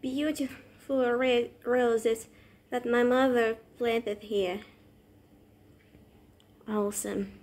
beautiful red roses that my mother planted here. Awesome.